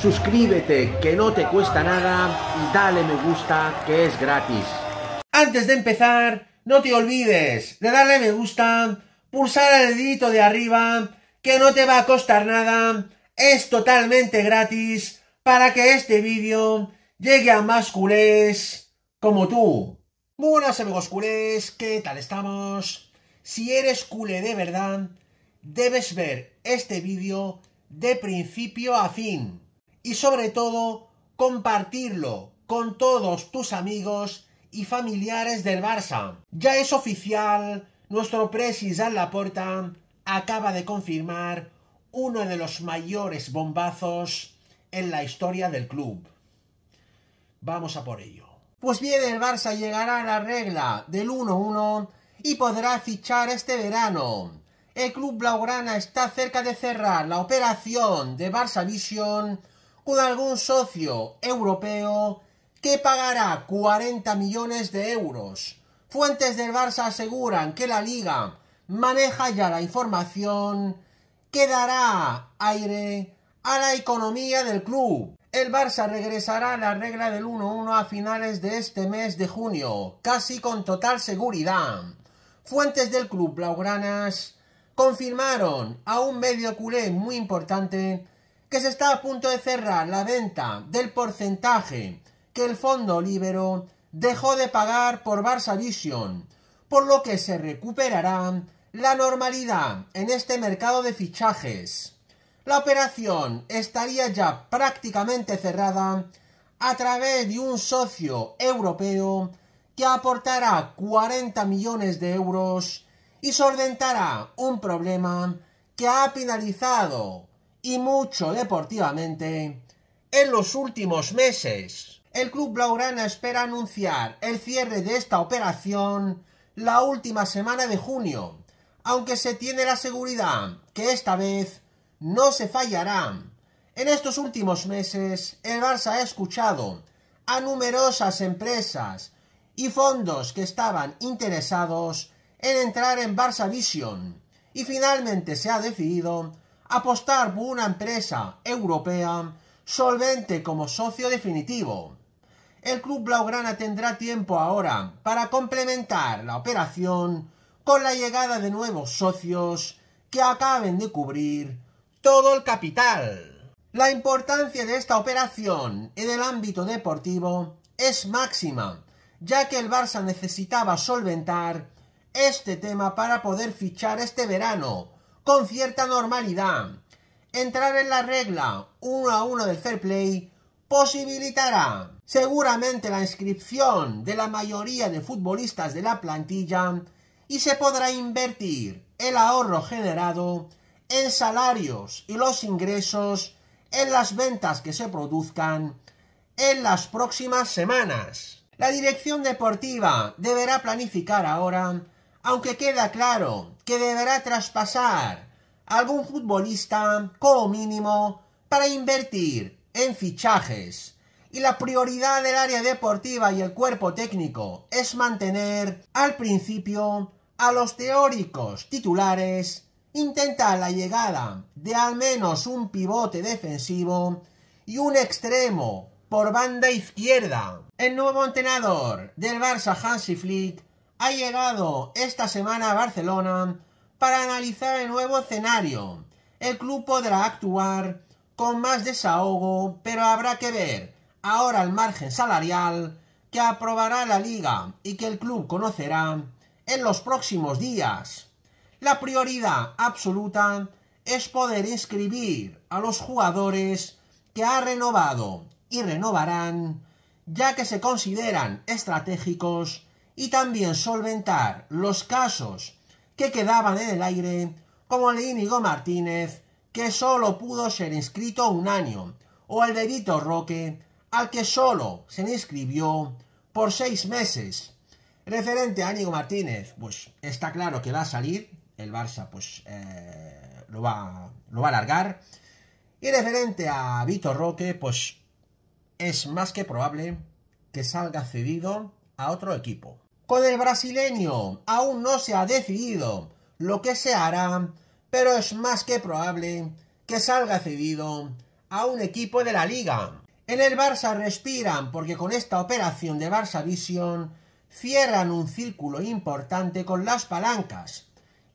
suscríbete que no te cuesta nada y dale me gusta que es gratis. Antes de empezar, no te olvides de darle me gusta, pulsar el dedito de arriba, que no te va a costar nada, es totalmente gratis para que este vídeo llegue a más culés como tú. buenas amigos culés, ¿qué tal estamos? Si eres culé de verdad, debes ver este vídeo de principio a fin y sobre todo compartirlo con todos tus amigos y familiares del Barça. Ya es oficial, nuestro presis la Laporta acaba de confirmar uno de los mayores bombazos en la historia del club. Vamos a por ello. Pues bien, el Barça llegará a la regla del 1-1 y podrá fichar este verano. El club blaugrana está cerca de cerrar la operación de Barça Vision con algún socio europeo que pagará 40 millones de euros. Fuentes del Barça aseguran que la liga maneja ya la información que dará aire a la economía del club. El Barça regresará a la regla del 1-1 a finales de este mes de junio, casi con total seguridad. Fuentes del club blaugranas confirmaron a un medio culé muy importante que se está a punto de cerrar la venta del porcentaje que el fondo libero dejó de pagar por Barça Vision, por lo que se recuperará la normalidad en este mercado de fichajes. La operación estaría ya prácticamente cerrada a través de un socio europeo que aportará 40 millones de euros y solventará un problema que ha penalizado y mucho deportivamente en los últimos meses. El club blaugrana espera anunciar el cierre de esta operación la última semana de junio, aunque se tiene la seguridad que esta vez no se fallará. En estos últimos meses, el Barça ha escuchado a numerosas empresas y fondos que estaban interesados en entrar en Barça Vision y finalmente se ha decidido apostar por una empresa europea solvente como socio definitivo. El club blaugrana tendrá tiempo ahora para complementar la operación con la llegada de nuevos socios que acaben de cubrir todo el capital. La importancia de esta operación en el ámbito deportivo es máxima, ya que el Barça necesitaba solventar este tema para poder fichar este verano con cierta normalidad. Entrar en la regla 1 a 1 del fair play posibilitará seguramente la inscripción de la mayoría de futbolistas de la plantilla y se podrá invertir el ahorro generado en salarios y los ingresos en las ventas que se produzcan en las próximas semanas. La dirección deportiva deberá planificar ahora aunque queda claro que deberá traspasar algún futbolista como mínimo para invertir en fichajes. Y la prioridad del área deportiva y el cuerpo técnico es mantener al principio a los teóricos titulares, intentar la llegada de al menos un pivote defensivo y un extremo por banda izquierda. El nuevo entrenador del Barça Hansi Flick ha llegado esta semana a Barcelona para analizar el nuevo escenario. El club podrá actuar con más desahogo, pero habrá que ver ahora el margen salarial que aprobará la liga y que el club conocerá en los próximos días. La prioridad absoluta es poder inscribir a los jugadores que ha renovado y renovarán, ya que se consideran estratégicos y también solventar los casos que quedaban en el aire, como el de Íñigo Martínez, que solo pudo ser inscrito un año, o el de Vitor Roque, al que solo se inscribió por seis meses. Referente a Íñigo Martínez, pues está claro que va a salir, el Barça pues eh, lo, va, a alargar. Y referente a Vitor Roque, pues es más que probable que salga cedido a otro equipo. Con el brasileño aún no se ha decidido lo que se hará, pero es más que probable que salga cedido a un equipo de la liga. En el Barça respiran porque con esta operación de Barça Vision cierran un círculo importante con las palancas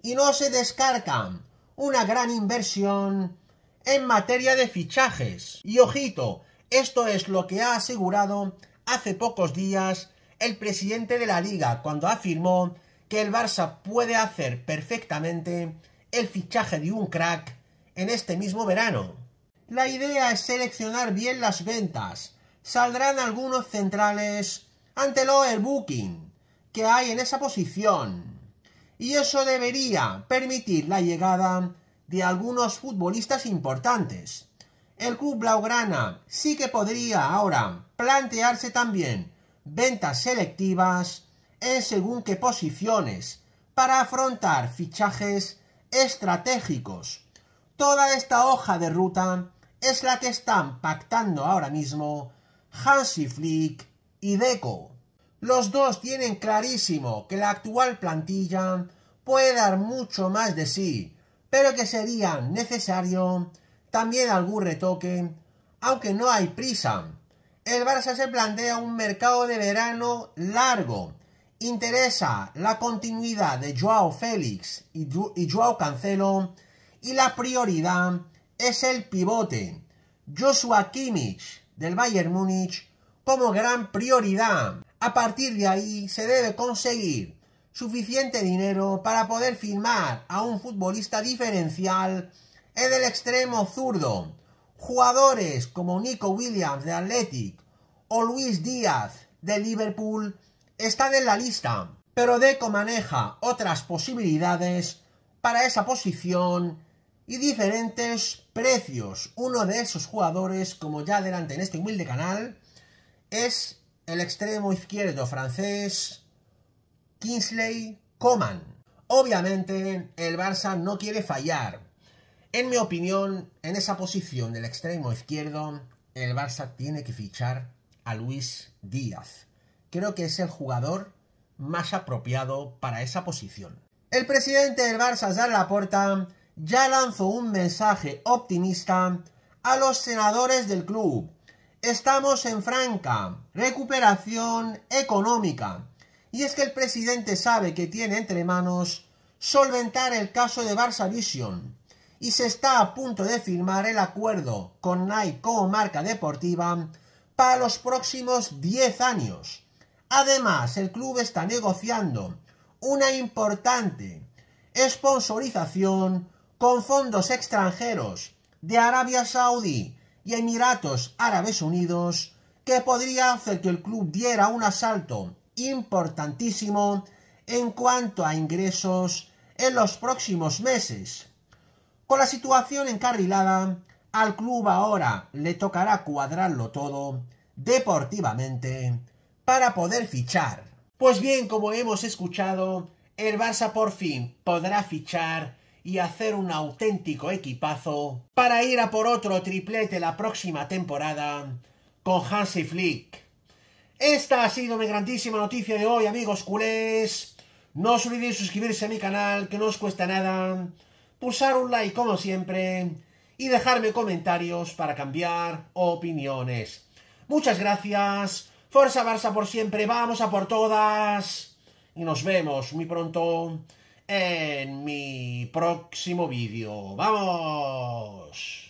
y no se descartan una gran inversión en materia de fichajes. Y ojito, esto es lo que ha asegurado hace pocos días el presidente de la liga cuando afirmó que el Barça puede hacer perfectamente el fichaje de un crack en este mismo verano. La idea es seleccionar bien las ventas. Saldrán algunos centrales ante lo el booking que hay en esa posición. Y eso debería permitir la llegada de algunos futbolistas importantes. El club blaugrana sí que podría ahora plantearse también ventas selectivas en según qué posiciones para afrontar fichajes estratégicos. Toda esta hoja de ruta es la que están pactando ahora mismo Hansi Flick y Deco. Los dos tienen clarísimo que la actual plantilla puede dar mucho más de sí, pero que sería necesario también algún retoque, aunque no hay prisa, el Barça se plantea un mercado de verano largo. Interesa la continuidad de Joao Félix y, Joao Cancelo y la prioridad es el pivote. Joshua Kimmich del Bayern Múnich como gran prioridad. A partir de ahí se debe conseguir suficiente dinero para poder firmar a un futbolista diferencial en el extremo zurdo Jugadores como Nico Williams de Athletic o Luis Díaz de Liverpool están en la lista, pero Deco maneja otras posibilidades para esa posición y diferentes precios. Uno de esos jugadores, como ya adelante en este humilde canal, es el extremo izquierdo francés Kingsley Coman. Obviamente el Barça no quiere fallar, en mi opinión, en esa posición del extremo izquierdo, el Barça tiene que fichar a Luis Díaz. Creo que es el jugador más apropiado para esa posición. El presidente del Barça, la Laporta, ya lanzó un mensaje optimista a los senadores del club. Estamos en franca recuperación económica. Y es que el presidente sabe que tiene entre manos solventar el caso de Barça Vision y se está a punto de firmar el acuerdo con Nike como marca deportiva para los próximos 10 años. Además, el club está negociando una importante sponsorización con fondos extranjeros de Arabia Saudí y Emiratos Árabes Unidos que podría hacer que el club diera un asalto importantísimo en cuanto a ingresos en los próximos meses. Con la situación encarrilada, al club ahora le tocará cuadrarlo todo deportivamente para poder fichar. Pues bien, como hemos escuchado, el Barça por fin podrá fichar y hacer un auténtico equipazo para ir a por otro triplete la próxima temporada con Hansi Flick. Esta ha sido mi grandísima noticia de hoy, amigos culés. No os olvidéis suscribirse a mi canal, que no os cuesta nada pulsar un like como siempre y dejarme comentarios para cambiar opiniones. Muchas gracias. Fuerza Barça por siempre. Vamos a por todas. Y nos vemos muy pronto en mi próximo vídeo. ¡Vamos!